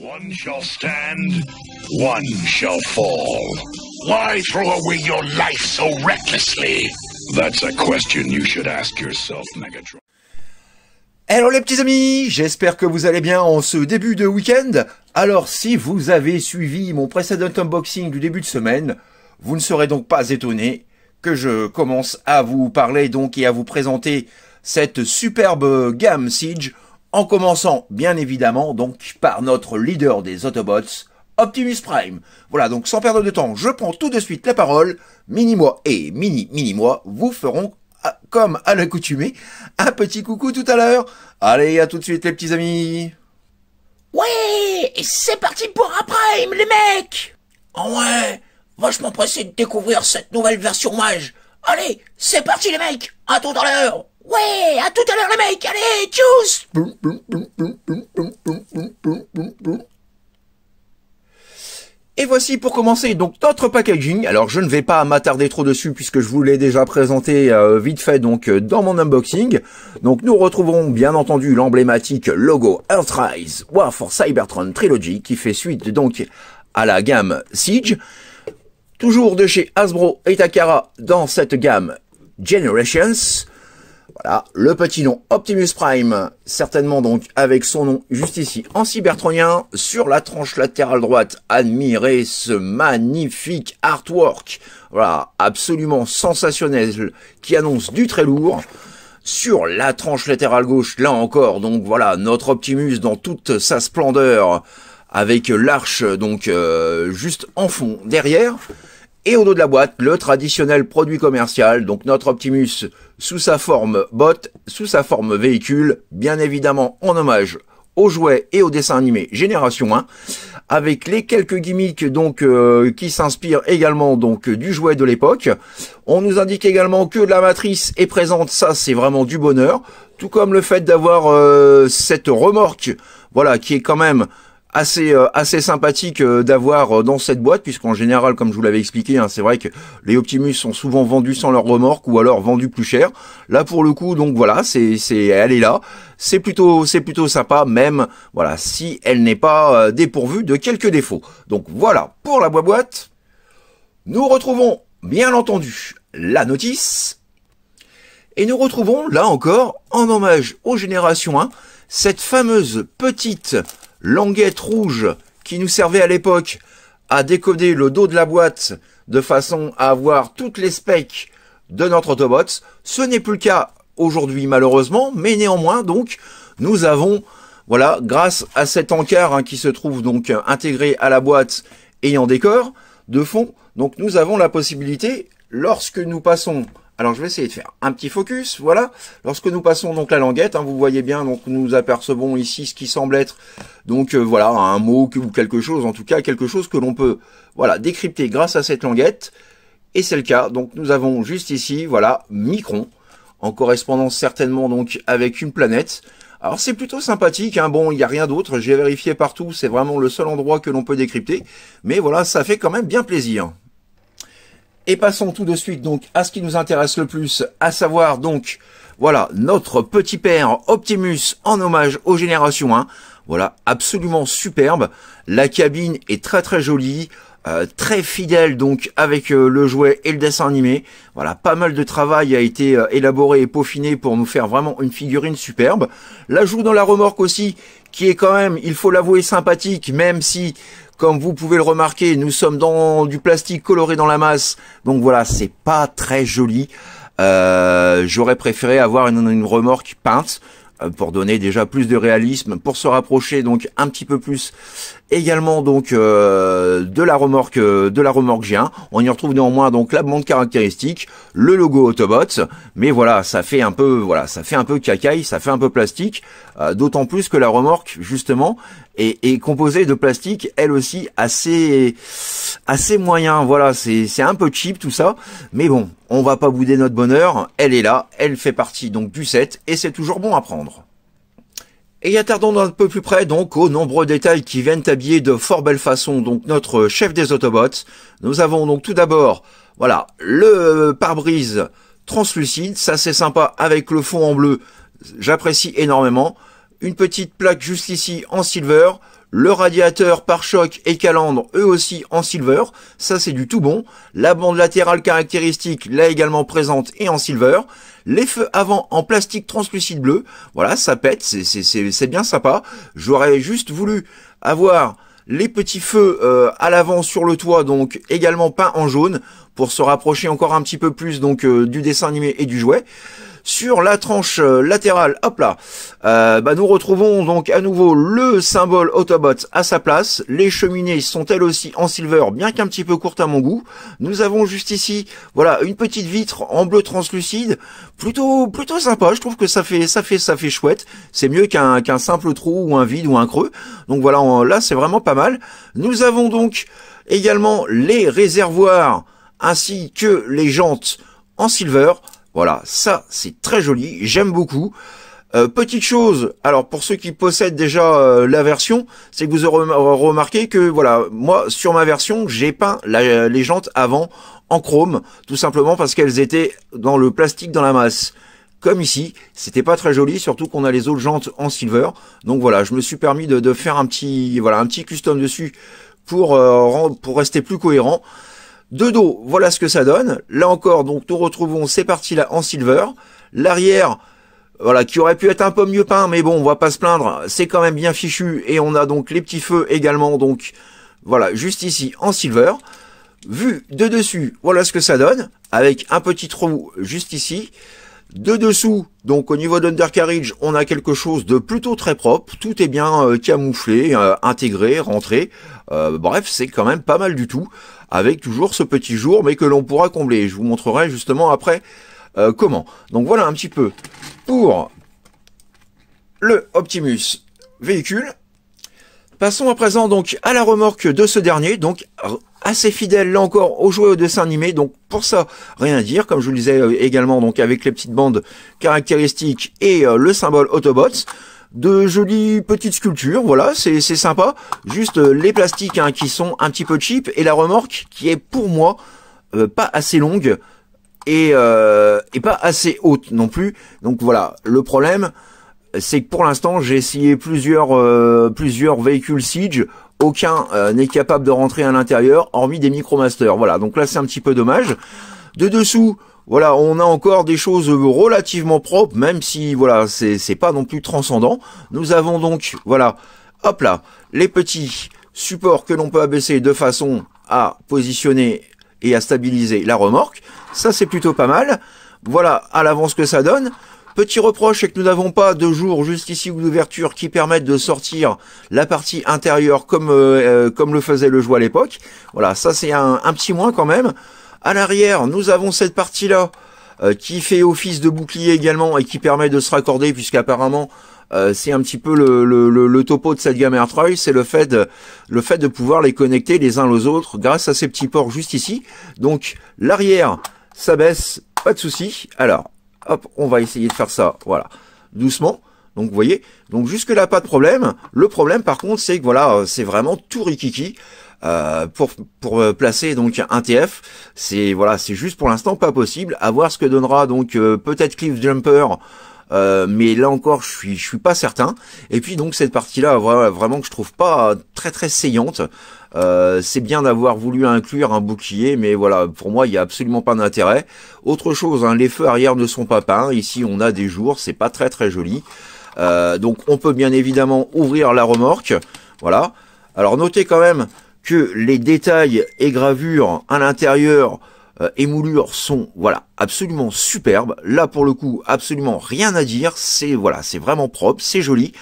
One shall stand, one shall fall. Why throw away your life so recklessly? That's a question you should ask yourself, Megatron. Hello les petits amis, j'espère que vous allez bien en ce début de week-end. Alors si vous avez suivi mon précédent unboxing du début de semaine, vous ne serez donc pas étonné que je commence à vous parler donc et à vous présenter cette superbe gamme Siege en commençant, bien évidemment, donc, par notre leader des Autobots, Optimus Prime. Voilà, donc sans perdre de temps, je prends tout de suite la parole. Mini-moi et mini-mini-moi vous feront, ah, comme à l'accoutumée, un petit coucou tout à l'heure. Allez, à tout de suite les petits amis Ouais, c'est parti pour un Prime, les mecs oh Ouais, vachement pressé de découvrir cette nouvelle version mage. Allez, c'est parti les mecs, à tout à l'heure Ouais, à tout à l'heure les mecs, allez, tchuss Et voici pour commencer donc notre packaging. Alors je ne vais pas m'attarder trop dessus puisque je vous l'ai déjà présenté euh, vite fait donc euh, dans mon unboxing. Donc nous retrouvons bien entendu l'emblématique logo Earthrise War for Cybertron Trilogy qui fait suite donc à la gamme Siege. Toujours de chez Hasbro et Takara dans cette gamme Generations. Voilà, le petit nom Optimus Prime, certainement donc avec son nom juste ici en cybertronien, sur la tranche latérale droite, admirez ce magnifique artwork, voilà, absolument sensationnel, qui annonce du très lourd. Sur la tranche latérale gauche, là encore, donc voilà, notre Optimus dans toute sa splendeur, avec l'arche donc euh, juste en fond derrière. Et au dos de la boîte, le traditionnel produit commercial, donc notre Optimus sous sa forme botte, sous sa forme véhicule, bien évidemment en hommage aux jouets et aux dessins animés Génération 1, avec les quelques gimmicks donc euh, qui s'inspirent également donc du jouet de l'époque. On nous indique également que la matrice est présente, ça c'est vraiment du bonheur, tout comme le fait d'avoir euh, cette remorque, voilà, qui est quand même assez euh, assez sympathique euh, d'avoir euh, dans cette boîte puisqu'en général comme je vous l'avais expliqué hein, c'est vrai que les Optimus sont souvent vendus sans leur remorque ou alors vendus plus cher là pour le coup donc voilà c'est c'est elle est là c'est plutôt c'est plutôt sympa même voilà si elle n'est pas dépourvue de quelques défauts donc voilà pour la boîte nous retrouvons bien entendu la notice et nous retrouvons là encore en hommage aux générations 1 cette fameuse petite languette rouge qui nous servait à l'époque à décoder le dos de la boîte de façon à avoir toutes les specs de notre Autobot. Ce n'est plus le cas aujourd'hui malheureusement, mais néanmoins donc nous avons, voilà, grâce à cet encart hein, qui se trouve donc intégré à la boîte ayant décor de fond, donc nous avons la possibilité lorsque nous passons, alors je vais essayer de faire un petit focus, voilà, lorsque nous passons donc la languette, hein, vous voyez bien, donc nous apercevons ici ce qui semble être, donc euh, voilà, un mot ou quelque chose, en tout cas quelque chose que l'on peut, voilà, décrypter grâce à cette languette, et c'est le cas, donc nous avons juste ici, voilà, Micron, en correspondance certainement donc avec une planète, alors c'est plutôt sympathique, hein. bon il n'y a rien d'autre, j'ai vérifié partout, c'est vraiment le seul endroit que l'on peut décrypter, mais voilà, ça fait quand même bien plaisir. Et passons tout de suite donc à ce qui nous intéresse le plus, à savoir donc, voilà, notre petit père Optimus en hommage aux générations 1. Voilà, absolument superbe. La cabine est très très jolie. Euh, très fidèle donc avec euh, le jouet et le dessin animé. Voilà, pas mal de travail a été euh, élaboré et peaufiné pour nous faire vraiment une figurine superbe. L'ajout dans la remorque aussi, qui est quand même, il faut l'avouer, sympathique, même si comme vous pouvez le remarquer, nous sommes dans du plastique coloré dans la masse. Donc voilà, c'est pas très joli. Euh, j'aurais préféré avoir une, une remorque peinte euh, pour donner déjà plus de réalisme, pour se rapprocher donc un petit peu plus également donc euh, de la remorque euh, de la remorque g On y retrouve néanmoins donc la bande caractéristique, le logo Autobot, mais voilà, ça fait un peu voilà, ça fait un peu cacaille, ça fait un peu plastique, euh, d'autant plus que la remorque justement est, est, composée de plastique elle aussi assez assez moyen. Voilà, c'est c'est un peu cheap tout ça, mais bon, on va pas bouder notre bonheur, elle est là, elle fait partie donc du set et c'est toujours bon à prendre. Et attardons d'un peu plus près donc aux nombreux détails qui viennent habiller de fort belle façon donc notre chef des Autobots. Nous avons donc tout d'abord, voilà, le pare-brise translucide, ça c'est sympa avec le fond en bleu, j'apprécie énormément. Une petite plaque juste ici en silver, le radiateur par choc et calandre, eux aussi en silver, ça c'est du tout bon. La bande latérale caractéristique, là également présente et en silver. Les feux avant en plastique translucide bleu, voilà, ça pète, c'est bien sympa. J'aurais juste voulu avoir les petits feux euh, à l'avant sur le toit, donc également peints en jaune pour se rapprocher encore un petit peu plus donc euh, du dessin animé et du jouet. Sur la tranche euh, latérale, hop là, euh, bah nous retrouvons donc à nouveau le symbole Autobot à sa place. Les cheminées sont elles aussi en silver, bien qu'un petit peu courtes à mon goût. Nous avons juste ici, voilà, une petite vitre en bleu translucide, plutôt plutôt sympa. Je trouve que ça fait ça fait ça fait chouette. C'est mieux qu'un qu'un simple trou ou un vide ou un creux. Donc voilà, là c'est vraiment pas mal. Nous avons donc également les réservoirs ainsi que les jantes en silver. Voilà, ça c'est très joli, j'aime beaucoup. Euh, petite chose, alors pour ceux qui possèdent déjà euh, la version, c'est que vous aurez remarqué que voilà, moi sur ma version, j'ai peint les jantes avant en chrome, tout simplement parce qu'elles étaient dans le plastique dans la masse. Comme ici, c'était pas très joli, surtout qu'on a les autres jantes en silver. Donc voilà, je me suis permis de, faire un petit voilà un petit custom dessus pour euh, pour rester plus cohérent. De dos, voilà ce que ça donne. Là encore, donc nous retrouvons ces parties-là en silver. L'arrière, voilà, qui aurait pu être un peu mieux peint, mais bon, on va pas se plaindre. C'est quand même bien fichu. Et on a donc les petits feux également, donc voilà, juste ici en silver. Vu de dessus, voilà ce que ça donne, avec un petit trou juste ici. De dessous, donc au niveau d'Undercarriage, on a quelque chose de plutôt très propre. Tout est bien euh, camouflé, euh, intégré, rentré. Euh, bref, c'est quand même pas mal du tout, avec toujours ce petit jour, mais que l'on pourra combler. Je vous montrerai justement après euh, comment. Donc voilà un petit peu pour le Optimus véhicule. Passons à présent donc à la remorque de ce dernier, donc assez fidèle là encore aux jouets au dessin animé, donc pour ça rien à dire, comme je vous le disais euh, également donc avec les petites bandes caractéristiques et le symbole Autobots de jolies petites sculptures, voilà, c'est sympa. Juste euh, les plastiques hein, qui sont un petit peu cheap et la remorque qui est pour moi euh, pas assez longue et, euh, et pas assez haute non plus. Donc voilà, le problème c'est que pour l'instant j'ai essayé plusieurs, plusieurs véhicules Siege, aucun n'est capable de rentrer à l'intérieur hormis des Micromasters. Voilà, donc là c'est un petit peu dommage. De dessous, voilà, on a encore des choses relativement propres, même si voilà, c'est pas non plus transcendant. Nous avons donc, voilà, hop là, les petits supports que l'on peut abaisser de façon à positionner et à stabiliser la remorque. Ça, c'est plutôt pas mal. Voilà à l'avance que ça donne. Petit reproche, c'est que nous n'avons pas de jour juste ici ou d'ouverture qui permettent de sortir la partie intérieure comme euh, euh, comme le faisait le jeu à l'époque. Voilà, ça c'est un, un, petit moins quand même. À l'arrière, nous avons cette partie-là euh, qui fait office de bouclier également et qui permet de se raccorder puisqu'apparemment euh, c'est un petit peu le, topo de cette gamme AirTroy, c'est le fait, de, le fait de pouvoir les connecter les uns aux autres grâce à ces petits ports juste ici. Donc l'arrière, ça baisse, pas de souci. Alors, hop, on va essayer de faire ça, voilà, doucement. Donc vous voyez, donc jusque là pas de problème. Le problème par contre c'est que voilà, euh, c'est vraiment tout rikiki. Euh, pour pour euh, placer donc un TF. C'est voilà, c'est juste pour l'instant pas possible. À voir ce que donnera donc euh, peut-être Cliff Jumper. Euh, mais là encore, je suis, je suis pas certain. Et puis donc cette partie-là, voilà, vraiment que je trouve pas très très saillante. Euh, c'est bien d'avoir voulu inclure un bouclier, mais voilà, pour moi, il n'y a absolument pas d'intérêt. Autre chose, hein, les feux arrière ne sont pas peints. Ici, on a des jours, c'est pas très très joli. Euh, donc, on peut bien évidemment ouvrir la remorque. Voilà. Alors, notez quand même que les détails et gravures à l'intérieur euh, et moulures sont voilà absolument superbes. Là pour le coup, absolument rien à dire. C'est voilà, c'est vraiment propre, c'est joli.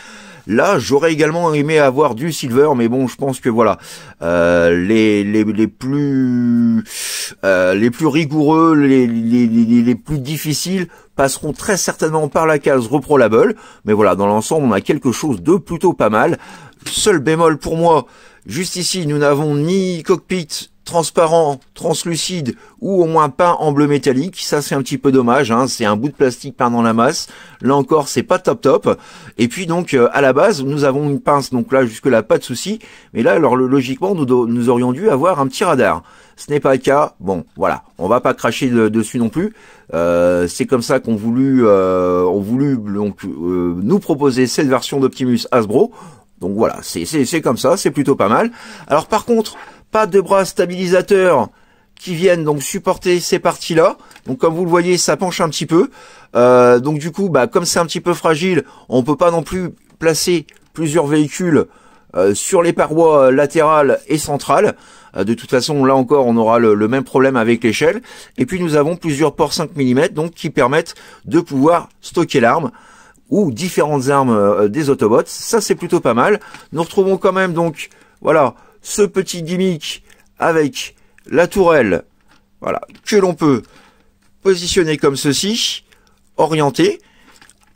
Là, j'aurais également aimé avoir du silver, mais bon, je pense que voilà, euh, les, les, les plus euh, les plus rigoureux, les, les, les, les plus difficiles passeront très certainement par la case reprolable Mais voilà, dans l'ensemble, on a quelque chose de plutôt pas mal. Seul bémol pour moi, Juste ici, nous n'avons ni cockpit transparent, translucide ou au moins peint en bleu métallique. Ça c'est un petit peu dommage, hein. c'est un bout de plastique peint dans la masse. Là encore c'est pas top top. Et puis donc euh, à la base nous avons une pince, donc là jusque là pas de souci. Mais là alors logiquement nous, aurions dû avoir un petit radar. Ce n'est pas le cas. Bon voilà, on va pas cracher dessus non plus. Euh, c'est comme ça qu'on voulu, euh, on voulu donc nous proposer cette version d'Optimus Hasbro. Donc voilà, c'est comme ça, c'est plutôt pas mal. Alors par contre, pas de bras stabilisateurs qui viennent donc supporter ces parties-là. Donc comme vous le voyez, ça penche un petit peu. Euh, donc du coup, bah, comme c'est un petit peu fragile, on peut pas non plus placer plusieurs véhicules euh, sur les parois euh, latérales et centrales. de toute façon, là encore, on aura le, le même problème avec l'échelle. Et puis nous avons plusieurs ports 5 mm donc qui permettent de pouvoir stocker l'arme ou différentes armes euh, euh, des Autobots. Ça, c'est plutôt pas mal. Nous retrouvons quand même donc, voilà, ce petit gimmick avec la tourelle, voilà, que l'on peut positionner comme ceci, orienter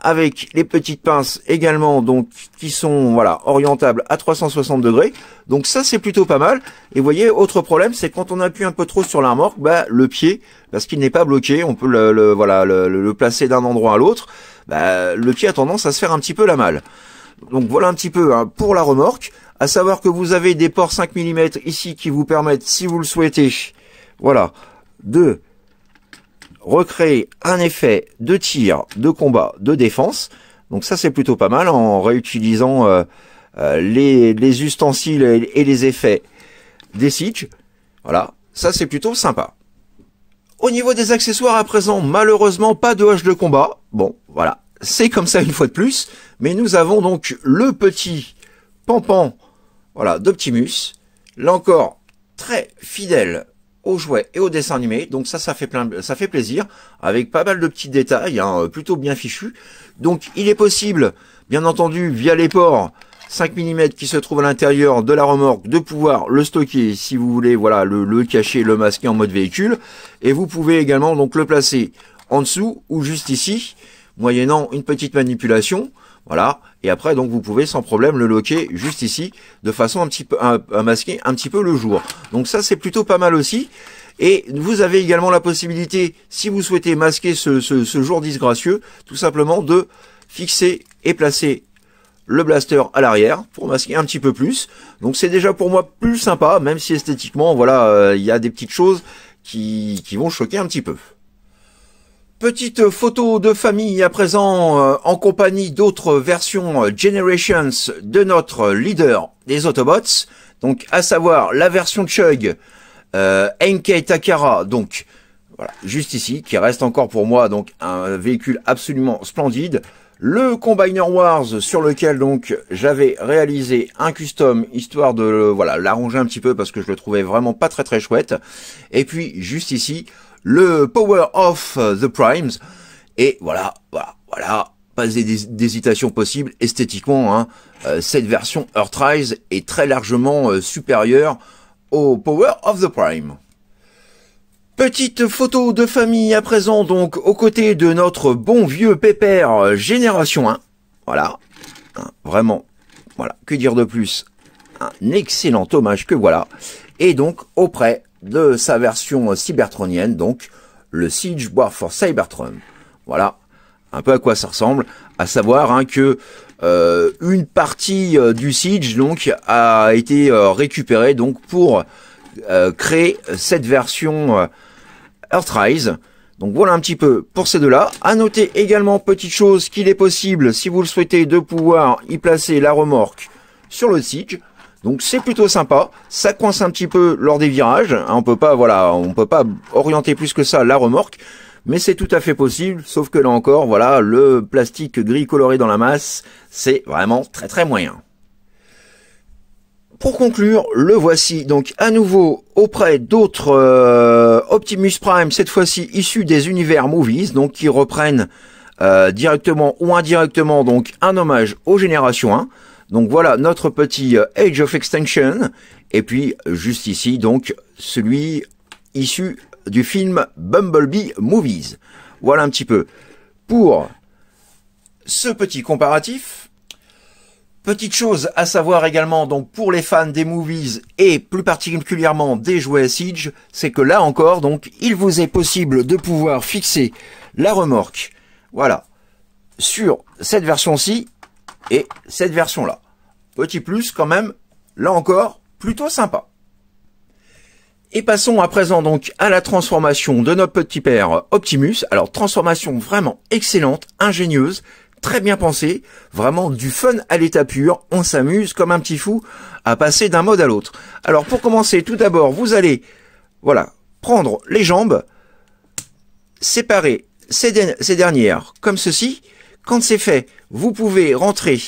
avec les petites pinces également, donc qui sont voilà orientables à 360 degrés. Donc ça, c'est plutôt pas mal. Et vous voyez, autre problème, c'est quand on appuie un peu trop sur l'armorque, bah, le pied, parce qu'il n'est pas bloqué, on peut le, voilà le placer d'un endroit à l'autre. Bah, le pied a tendance à se faire un petit peu la malle. Donc voilà un petit peu hein, pour la remorque. À savoir que vous avez des ports 5 mm ici qui vous permettent, si vous le souhaitez, voilà, de recréer un effet de tir, de combat, de défense. Donc ça c'est plutôt pas mal en réutilisant euh, euh, les, les, ustensiles et les effets des sites. Voilà, ça c'est plutôt sympa. Au niveau des accessoires à présent, malheureusement pas de hache de combat. Bon, voilà, c'est comme ça une fois de plus. Mais nous avons donc le petit pampan voilà, d'Optimus. Là encore, très fidèle aux jouets et aux dessins animés. Donc ça, ça fait, plein, ça fait plaisir, avec pas mal de petits détails, hein, plutôt bien fichus. Donc il est possible, bien entendu, via les ports 5 mm qui se trouvent à l'intérieur de la remorque, de pouvoir le stocker si vous voulez, voilà, le, le cacher, le masquer en mode véhicule. Et vous pouvez également donc le placer en dessous ou juste ici moyennant une petite manipulation. Voilà. Et après, donc, vous pouvez sans problème le loquer juste ici, de façon un petit peu, à, masquer un petit peu le jour. Donc ça, c'est plutôt pas mal aussi. Et vous avez également la possibilité, si vous souhaitez masquer ce, ce, jour disgracieux, tout simplement de fixer et placer le blaster à l'arrière pour masquer un petit peu plus. Donc c'est déjà pour moi plus sympa, même si esthétiquement, voilà, euh, il y a des petites choses qui, qui vont choquer un petit peu. Petite photo de famille à présent euh, en compagnie d'autres versions euh, Generations de notre leader des Autobots, donc à savoir la version Chug, euh, Enkei Takara, donc voilà, juste ici, qui reste encore pour moi donc un véhicule absolument splendide. Le Combiner Wars sur lequel donc j'avais réalisé un custom histoire de voilà l'arranger un petit peu parce que je le trouvais vraiment pas très très chouette. Et puis juste ici, le Power of the Primes. Et voilà, voilà, voilà, pas d'hésitation possible esthétiquement. Hein. Euh, cette version Earthrise est très largement euh, supérieure au Power of the Prime. Petite photo de famille à présent, donc aux côtés de notre bon vieux pépère euh, Génération 1. Voilà, hein, vraiment, voilà, que dire de plus Un excellent hommage que voilà. Et donc auprès de sa version cybertronienne, donc le Siege War for Cybertron. Voilà un peu à quoi ça ressemble, à savoir hein, que euh, une partie euh, du Siege donc a été euh, récupérée donc pour créer cette version Earthrise. Donc voilà un petit peu pour ces deux-là. À noter également petite chose qu'il est possible si vous le souhaitez de pouvoir y placer la remorque sur le Siege. Donc c'est plutôt sympa. Ça coince un petit peu lors des virages. Hein. on peut pas, voilà, on peut pas orienter plus que ça la remorque. Mais c'est tout à fait possible, sauf que là encore, voilà, le plastique gris coloré dans la masse, c'est vraiment très très moyen. Pour conclure, le voici donc à nouveau auprès d'autres euh, Optimus Prime, cette fois-ci issus des univers movies, donc qui reprennent euh, directement ou indirectement donc un hommage aux générations 1. Donc voilà notre petit euh, Age of Extinction. Et puis euh, juste ici, donc, celui issu du film Bumblebee Movies. Voilà un petit peu pour ce petit comparatif. Petite chose à savoir également donc pour les fans des movies et plus particulièrement des jouets Siege, c'est que là encore donc il vous est possible de pouvoir fixer la remorque. Voilà. Sur cette version-ci et cette version-là. Petit plus quand même, là encore, plutôt sympa. Et passons à présent donc à la transformation de notre petit père Optimus. Alors transformation vraiment excellente, ingénieuse, très bien pensée, vraiment du fun à l'état pur, on s'amuse comme un petit fou à passer d'un mode à l'autre. Alors pour commencer, tout d'abord, vous allez voilà, prendre les jambes, séparer ces, ces dernières comme ceci, quand c'est fait, vous pouvez rentrer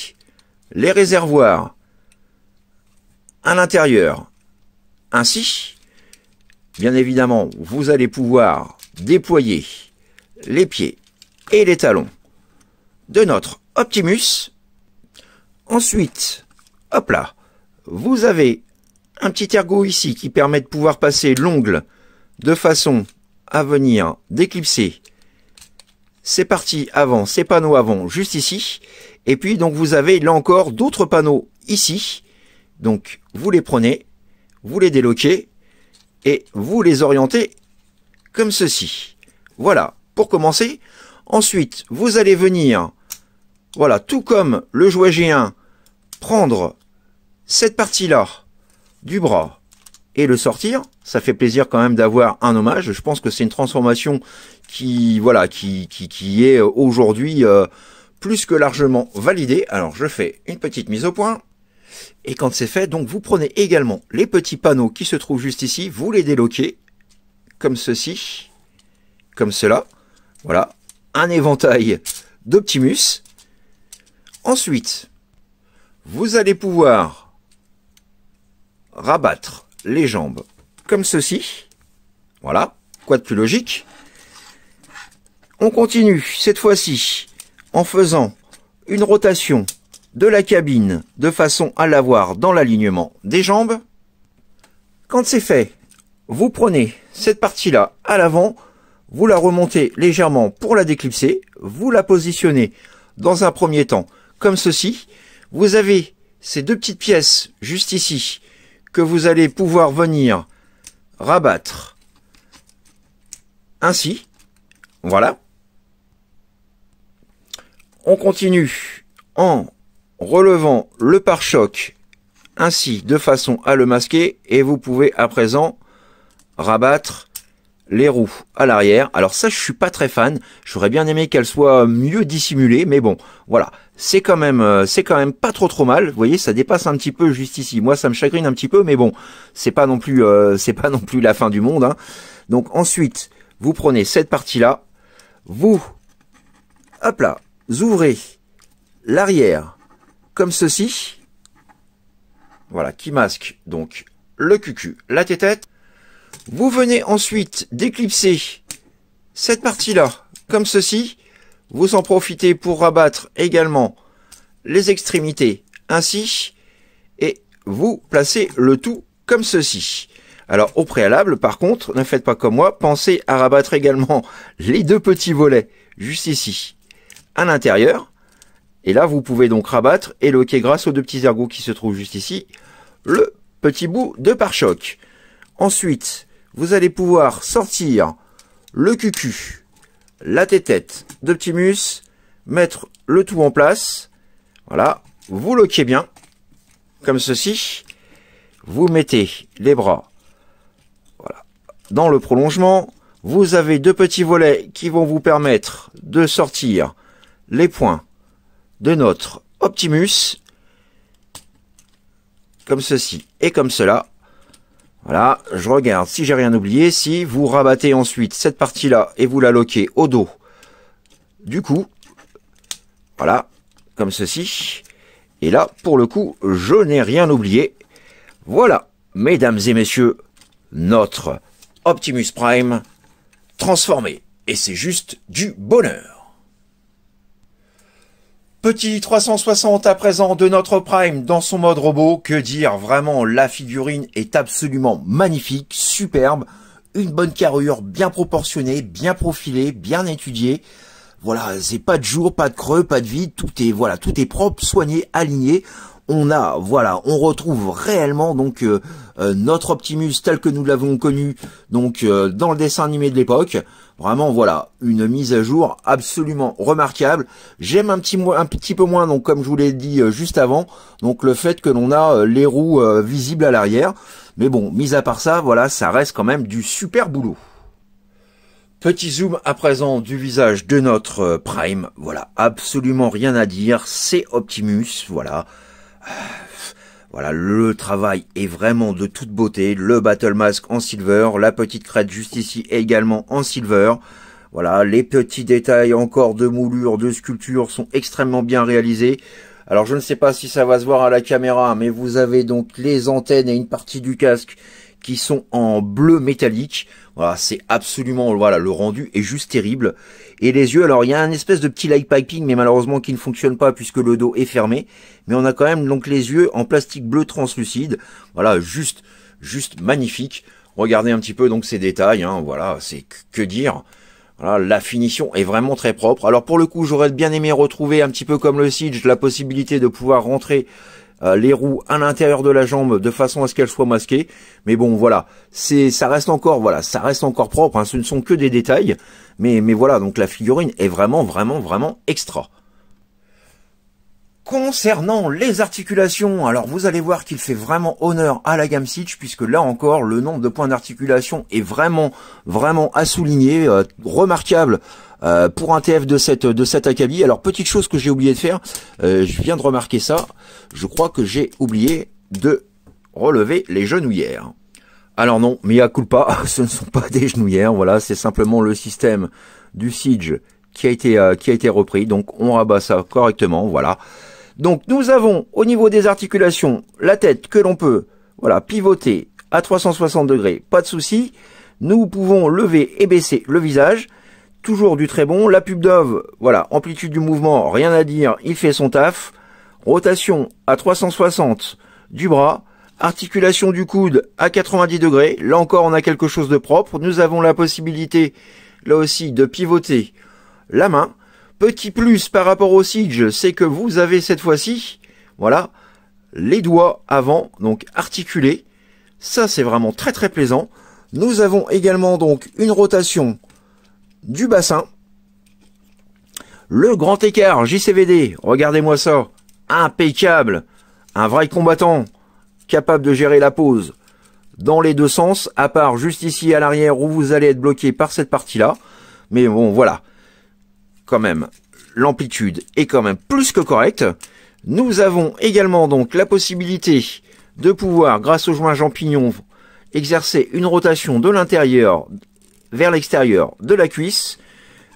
les réservoirs à l'intérieur. Ainsi, bien évidemment, vous allez pouvoir déployer les pieds et les talons de notre Optimus. Ensuite, hop là, vous avez un petit ergot ici qui permet de pouvoir passer l'ongle de façon à venir déclipser c'est parti. avant, ces panneaux avant, juste ici. Et puis donc vous avez là encore d'autres panneaux ici. Donc vous les prenez, vous les déloquez et vous les orientez comme ceci. Voilà, pour commencer. Ensuite, vous allez venir, voilà, tout comme le jouet G1, prendre cette partie-là du bras et le sortir. Ça fait plaisir quand même d'avoir un hommage. Je pense que c'est une transformation qui, voilà, qui, qui, qui est aujourd'hui euh, plus que largement validée. Alors je fais une petite mise au point. Et quand c'est fait, donc vous prenez également les petits panneaux qui se trouvent juste ici, vous les déloquez, comme ceci, comme cela. Voilà, un éventail d'Optimus. Ensuite, vous allez pouvoir rabattre les jambes comme ceci. Voilà, quoi de plus logique On continue, cette fois-ci, en faisant une rotation de la cabine de façon à l'avoir dans l'alignement des jambes. Quand c'est fait, vous prenez cette partie-là à l'avant, vous la remontez légèrement pour la déclipser, vous la positionnez dans un premier temps comme ceci. Vous avez ces deux petites pièces juste ici que vous allez pouvoir venir rabattre ainsi. Voilà. On continue en relevant le pare-choc ainsi de façon à le masquer et vous pouvez à présent rabattre les roues à l'arrière. Alors ça, je suis pas très fan. J'aurais bien aimé qu'elles soient mieux dissimulées, mais bon, voilà. C'est quand même, euh, c'est quand même pas trop trop mal. Vous voyez, ça dépasse un petit peu juste ici. Moi, ça me chagrine un petit peu, mais bon, c'est pas non plus, euh, c'est pas non plus la fin du monde. Hein. Donc ensuite, vous prenez cette partie-là, vous, hop là, ouvrez l'arrière comme ceci. Voilà, qui masque donc le cucu, la tête. Vous venez ensuite d'éclipser cette partie-là, comme ceci. Vous en profitez pour rabattre également les extrémités ainsi et vous placez le tout comme ceci. Alors au préalable, par contre, ne faites pas comme moi, pensez à rabattre également les deux petits volets juste ici à l'intérieur. Et là, vous pouvez donc rabattre et loquer grâce aux deux petits ergots qui se trouvent juste ici le petit bout de pare-choc. Ensuite, vous allez pouvoir sortir le cucu, la tête d'Optimus, mettre le tout en place. Voilà, vous loquez bien, comme ceci. Vous mettez les bras voilà, dans le prolongement. Vous avez deux petits volets qui vont vous permettre de sortir les points de notre Optimus, comme ceci et comme cela. Voilà, je regarde si j'ai rien oublié. Si vous rabattez ensuite cette partie-là et vous la loquez au dos du coup, voilà, comme ceci. Et là, pour le coup, je n'ai rien oublié. Voilà, mesdames et messieurs, notre Optimus Prime transformé. Et c'est juste du bonheur. Petit 360 à présent de notre Prime dans son mode robot, que dire, vraiment la figurine est absolument magnifique, superbe, une bonne carrure, bien proportionnée, bien profilée, bien étudiée. Voilà, c'est pas de jour, pas de creux, pas de vide, tout est voilà, tout est propre, soigné, aligné. On a voilà, on retrouve réellement donc euh, euh, notre Optimus tel que nous l'avons connu donc euh, dans le dessin animé de l'époque. Vraiment, voilà, une mise à jour absolument remarquable. J'aime un petit, un petit peu moins, donc comme je vous l'ai dit euh, juste avant, donc le fait que l'on a euh, les roues euh, visibles à l'arrière. Mais bon, mis à part ça, voilà, ça reste quand même du super boulot. Petit zoom à présent du visage de notre Prime. Voilà, absolument rien à dire. C'est Optimus, voilà. Ah, voilà, le travail est vraiment de toute beauté. Le Battle Mask en silver, la petite crête juste ici également en silver. Voilà, les petits détails encore de moulure, de sculpture sont extrêmement bien réalisés. Alors je ne sais pas si ça va se voir à la caméra, mais vous avez donc les antennes et une partie du casque qui sont en bleu métallique. Voilà, c'est absolument voilà, le rendu est juste terrible et les yeux. Alors il y a un espèce de petit light piping, mais malheureusement qui ne fonctionne pas puisque le dos est fermé. Mais on a quand même donc les yeux en plastique bleu translucide. Voilà, juste, juste magnifique. Regardez un petit peu donc ces détails. Hein, voilà, c'est que dire. Voilà, la finition est vraiment très propre. Alors pour le coup, j'aurais bien aimé retrouver un petit peu comme le Siege la possibilité de pouvoir rentrer euh, les roues à l'intérieur de la jambe de façon à ce qu'elles soient masquées. Mais bon, voilà, c'est ça reste encore voilà, ça reste encore propre. Hein. Ce ne sont que des détails, mais mais voilà, donc la figurine est vraiment vraiment vraiment extra. Concernant les articulations, alors vous allez voir qu'il fait vraiment honneur à la gamme Siege puisque là encore le nombre de points d'articulation est vraiment vraiment à souligner, euh, remarquable euh, pour un TF de cette de cet acabit. Alors petite chose que j'ai oublié de faire, euh, je viens de remarquer ça, je crois que j'ai oublié de relever les genouillères. Alors non, mais mea pas, ce ne sont pas des genouillères, voilà, c'est simplement le système du Siege qui a été qui a été repris, donc on rabat ça correctement, voilà. Donc nous avons au niveau des articulations la tête que l'on peut voilà, pivoter à 360 degrés, pas de souci. Nous pouvons lever et baisser le visage, toujours du très bon. La pub Dove, voilà, amplitude du mouvement, rien à dire, il fait son taf. Rotation à 360 du bras, articulation du coude à 90 degrés. Là encore, on a quelque chose de propre. Nous avons la possibilité, là aussi, de pivoter la main. Petit plus par rapport au Siege, c'est que vous avez cette fois-ci, voilà, les doigts avant, donc articulés. Ça, c'est vraiment très très plaisant. Nous avons également donc une rotation du bassin. Le grand écart JCVD, regardez-moi ça, impeccable. Un vrai combattant, capable de gérer la pose dans les deux sens, à part juste ici à l'arrière où vous allez être bloqué par cette partie-là. Mais bon, voilà quand même, l'amplitude est quand même plus que correcte. Nous avons également donc la possibilité de pouvoir, grâce au joint champignon, exercer une rotation de l'intérieur vers l'extérieur de la cuisse,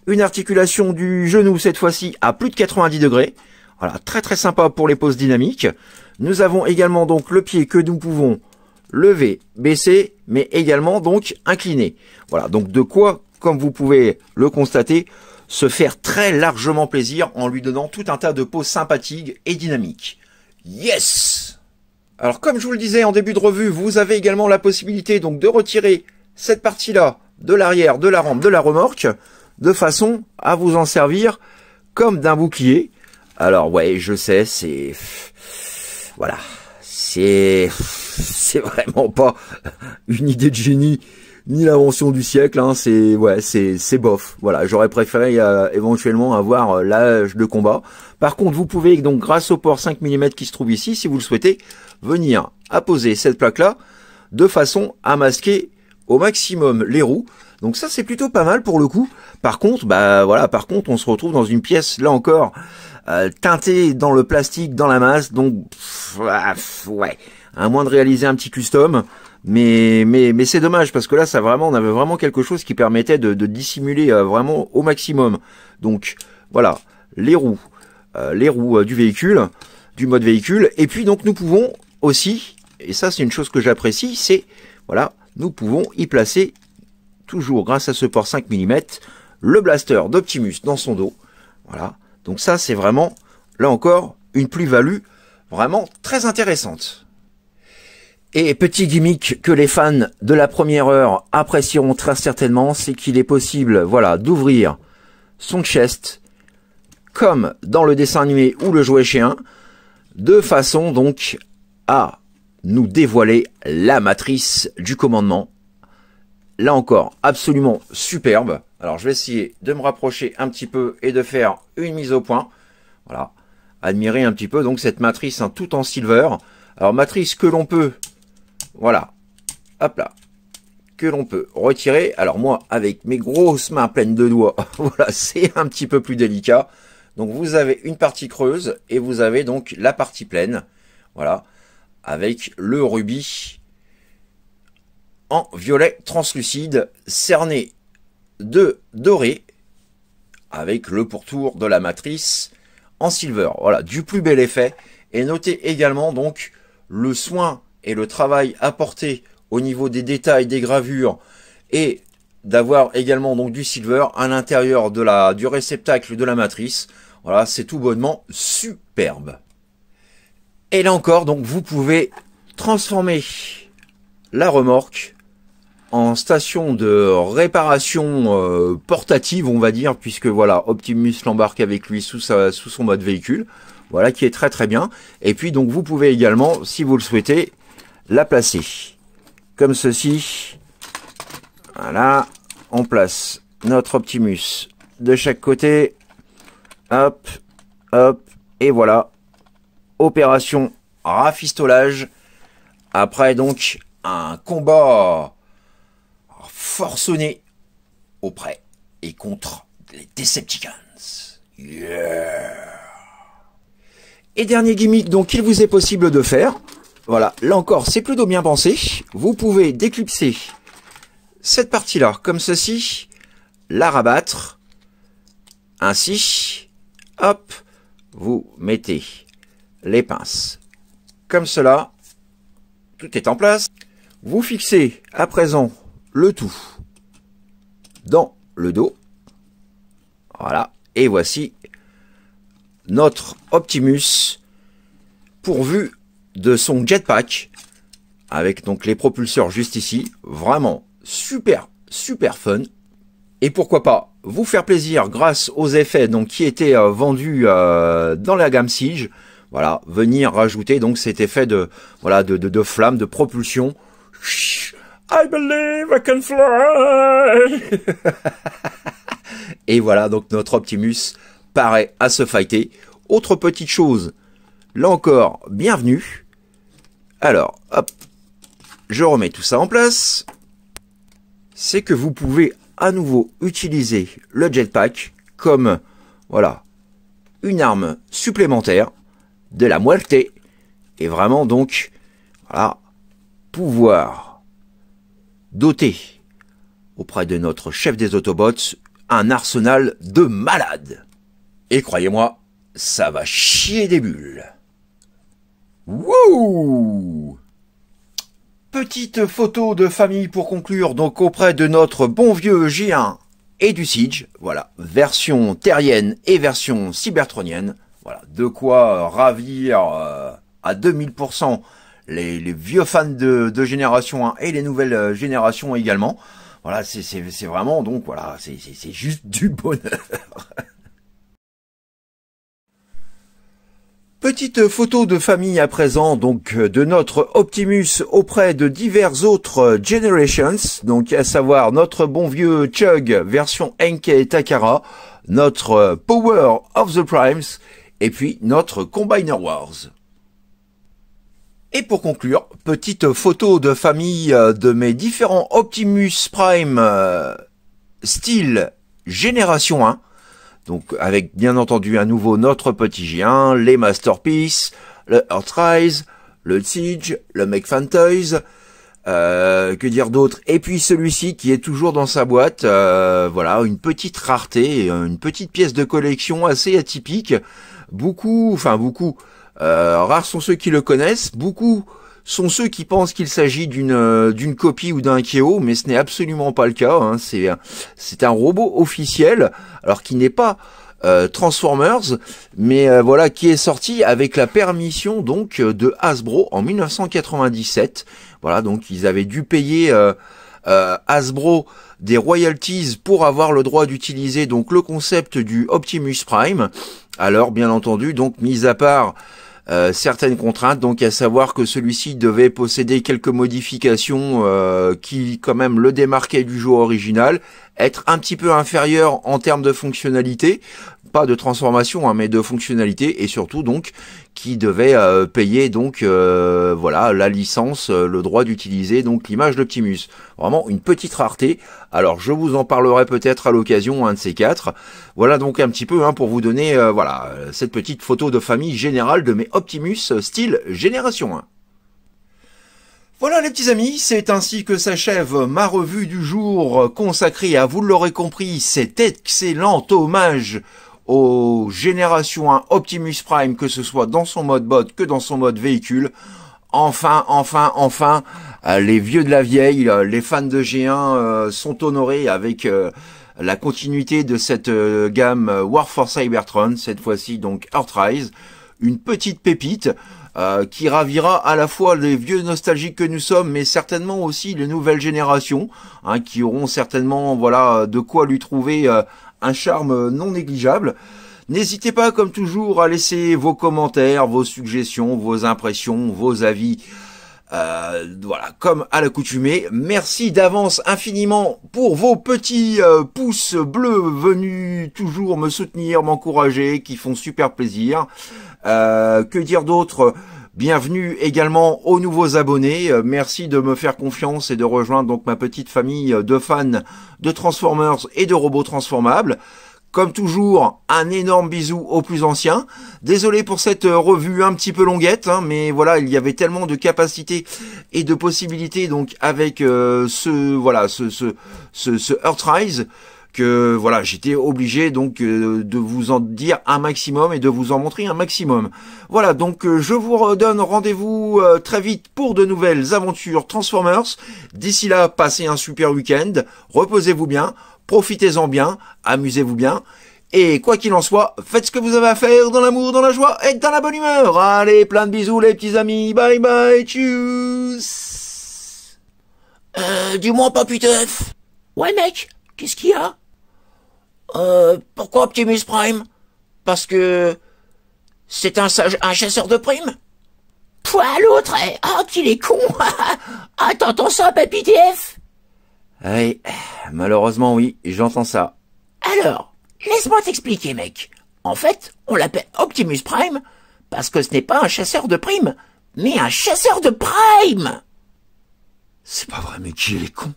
une articulation du genou cette fois-ci à plus de 90 degrés. Voilà, très très sympa pour les poses dynamiques. Nous avons également donc le pied que nous pouvons lever, baisser, mais également donc incliner. Voilà, donc de quoi, comme vous pouvez le constater, se faire très largement plaisir en lui donnant tout un tas de peaux sympathiques et dynamiques. Yes Alors comme je vous le disais en début de revue, vous avez également la possibilité donc de retirer cette partie-là de l'arrière, de la rampe, de la remorque, de façon à vous en servir comme d'un bouclier. Alors ouais, je sais, c'est... Voilà. C'est... C'est vraiment pas une idée de génie ni l'invention du siècle. Hein, c'est ouais, c'est c'est bof. Voilà, j'aurais préféré euh, éventuellement avoir euh, l'âge de combat. Par contre, vous pouvez donc grâce au port 5 mm qui se trouve ici, si vous le souhaitez, venir apposer cette plaque là de façon à masquer au maximum les roues. Donc ça c'est plutôt pas mal pour le coup. Par contre, bah voilà, par contre on se retrouve dans une pièce là encore euh, teintée dans le plastique, dans la masse. Donc ah, ouais, à moins de réaliser un petit custom, mais, mais, mais c'est dommage parce que là, ça vraiment, on avait vraiment quelque chose qui permettait de, dissimuler euh, vraiment au maximum. Donc voilà, les roues, euh, les roues euh, du véhicule, du mode véhicule. Et puis donc nous pouvons aussi, et ça c'est une chose que j'apprécie, c'est voilà, nous pouvons y placer toujours grâce à ce port 5 mm le blaster d'Optimus dans son dos. Voilà. Donc ça c'est vraiment là encore une plus-value vraiment très intéressante. Et petit gimmick que les fans de la première heure apprécieront très certainement, c'est qu'il est possible, voilà, d'ouvrir son chest, comme dans le dessin animé ou le jouet chien, de façon donc à nous dévoiler la matrice du commandement. Là encore, absolument superbe. Alors je vais essayer de me rapprocher un petit peu et de faire une mise au point. Voilà, admirer un petit peu donc cette matrice hein, tout en silver. Alors matrice que l'on peut voilà. Hop là. Que l'on peut retirer. Alors moi, avec mes grosses mains pleines de doigts, voilà, c'est un petit peu plus délicat. Donc vous avez une partie creuse et vous avez donc la partie pleine. Voilà. Avec le rubis en violet translucide, cerné de doré, avec le pourtour de la matrice en silver. Voilà, du plus bel effet. Et notez également donc le soin et le travail apporté au niveau des détails, des gravures et d'avoir également donc du silver à l'intérieur de la du réceptacle de la matrice. Voilà, c'est tout bonnement superbe. Et là encore, donc vous pouvez transformer la remorque en station de réparation euh, portative, on va dire, puisque voilà, Optimus l'embarque avec lui sous, sa, sous son mode véhicule, voilà, qui est très très bien. Et puis donc vous pouvez également, si vous le souhaitez, la placer. Comme ceci. Voilà. On place notre Optimus de chaque côté. Hop, hop, et voilà. Opération rafistolage. Après donc un combat forçonné auprès et contre les Decepticons. Yeah. Et dernier gimmick donc qu'il vous est possible de faire, voilà, là encore, c'est plutôt bien pensé. Vous pouvez déclipser cette partie-là, comme ceci, la rabattre, ainsi, hop, vous mettez les pinces comme cela, tout est en place. Vous fixez à présent le tout dans le dos. Voilà, et voici notre Optimus pourvu de son jetpack avec donc les propulseurs juste ici. Vraiment super, super fun. Et pourquoi pas vous faire plaisir grâce aux effets donc qui étaient euh, vendus euh, dans la gamme Siege. Voilà, venir rajouter donc cet effet de voilà de, de, de flamme, de propulsion. I believe I can fly. Et voilà, donc notre Optimus paraît à se fighter. Autre petite chose, là encore, bienvenue alors, hop, je remets tout ça en place. C'est que vous pouvez à nouveau utiliser le jetpack comme, voilà, une arme supplémentaire de la muerte. Et vraiment donc, voilà, pouvoir doter auprès de notre chef des Autobots un arsenal de malades. Et croyez-moi, ça va chier des bulles. Wouh Petite photo de famille pour conclure, donc auprès de notre bon vieux G1 et du Siege, voilà, version terrienne et version cybertronienne, voilà, de quoi ravir euh, à 2000% les, les, vieux fans de, de génération 1 et les nouvelles euh, générations également. Voilà, c'est vraiment donc voilà, c'est juste du bonheur. Petite photo de famille à présent, donc, de notre Optimus auprès de divers autres Generations, donc, à savoir notre bon vieux Chug version et Takara, notre Power of the Primes, et puis notre Combiner Wars. Et pour conclure, petite photo de famille de mes différents Optimus Prime euh, style Génération 1, donc avec bien entendu à nouveau notre petit géant, les Masterpiece, le Earthrise, le Siege, le Make euh, que dire d'autre Et puis celui-ci qui est toujours dans sa boîte, euh, voilà, une petite rareté, une petite pièce de collection assez atypique. Beaucoup, enfin beaucoup, euh, rares sont ceux qui le connaissent, beaucoup sont ceux qui pensent qu'il s'agit d'une euh, d'une copie ou d'un Keo, mais ce n'est absolument pas le cas. Hein. C'est euh, c'est un robot officiel, alors qui n'est pas euh, Transformers, mais voilà qui est sorti avec la permission donc de Hasbro en 1997. Voilà donc ils avaient dû payer Hasbro des royalties pour avoir le droit d'utiliser donc le concept du Optimus Prime. Alors bien entendu donc mis à part euh, certaines contraintes, donc à savoir que celui-ci devait posséder quelques modifications euh, qui quand même le démarquaient du jeu original, être un petit peu inférieur en termes de fonctionnalité, pas de transformation, hein, mais de fonctionnalité et surtout donc qui devait euh, payer donc euh, voilà la licence, euh, le droit d'utiliser donc l'image d'Optimus. Vraiment une petite rareté. Alors je vous en parlerai peut-être à l'occasion un de ces quatre. Voilà donc un petit peu hein, pour vous donner voilà cette petite photo de famille générale de mes Optimus style génération Voilà les petits amis, c'est ainsi que s'achève ma revue du jour consacrée à, vous l'aurez compris, cet excellent hommage aux générations 1 Optimus Prime, que ce soit dans son mode bot que dans son mode véhicule. Enfin, enfin, enfin, euh, les vieux de la vieille, euh, les fans de G1 euh, sont honorés avec la continuité de cette gamme War for Cybertron, cette fois-ci donc Earthrise, une petite pépite qui ravira à la fois les vieux nostalgiques que nous sommes, mais certainement aussi les nouvelles générations, hein, qui auront certainement voilà de quoi lui trouver un charme non négligeable. N'hésitez pas, comme toujours, à laisser vos commentaires, vos suggestions, vos impressions, vos avis. Euh, voilà, comme à l'accoutumée. Merci d'avance infiniment pour vos petits euh, pouces bleus venus toujours me soutenir, m'encourager, qui font super plaisir. Euh, que dire d'autre Bienvenue également aux nouveaux abonnés. Euh, merci de me faire confiance et de rejoindre donc ma petite famille euh, de fans de Transformers et de robots transformables. Comme toujours, un énorme bisou aux plus anciens. Désolé pour cette euh, revue un petit peu longuette, hein, mais voilà, il y avait tellement de capacités et de possibilités donc avec ce voilà ce ce ce, ce Earthrise donc voilà, j'étais obligé donc euh, de vous en dire un maximum et de vous en montrer un maximum. Voilà, donc euh, je vous redonne rendez-vous euh, très vite pour de nouvelles aventures Transformers. D'ici là, passez un super week-end, reposez-vous bien, profitez-en bien, amusez-vous bien. Et quoi qu'il en soit, faites ce que vous avez à faire dans l'amour, dans la joie et dans la bonne humeur. Allez, plein de bisous les petits amis. Bye bye, tchuss. Euh, dis-moi pas puteuf. Ouais mec, qu'est-ce qu'il y a euh, pourquoi Optimus Prime Parce que c'est un, un chasseur de primes Poil l'autre hein. ah, qu'il est con Ah, t'entends ça, papy TF Oui, malheureusement, oui, j'entends ça. Alors, laisse-moi t'expliquer, mec. En fait, on l'appelle Optimus Prime parce que ce n'est pas un chasseur de primes, mais un chasseur de prime C'est pas vrai, mais qu'il est con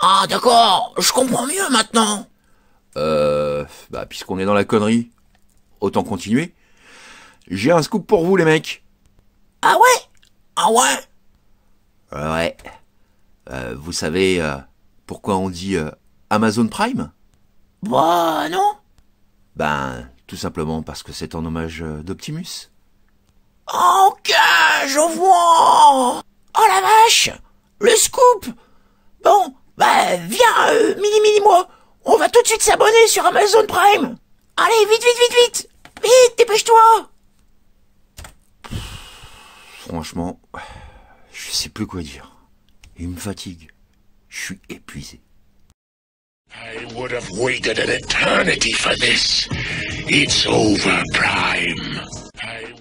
Ah, d'accord, je comprends mieux maintenant euh, bah, puisqu'on est dans la connerie, autant continuer. J'ai un scoop pour vous, les mecs. Ah ouais Ah ouais Ouais. Euh, vous savez euh, pourquoi on dit euh, Amazon Prime Bah non Ben, tout simplement parce que c'est en hommage d'Optimus. Ok, je vois Oh la vache Le scoop Bon, bah viens, mini-mini-moi on va tout de suite s'abonner sur Amazon Prime Allez, vite, vite, vite, vite Vite, dépêche-toi Franchement, je sais plus quoi dire. Il me fatigue. Je suis épuisé. I would have waited an eternity for this. It's over, Prime.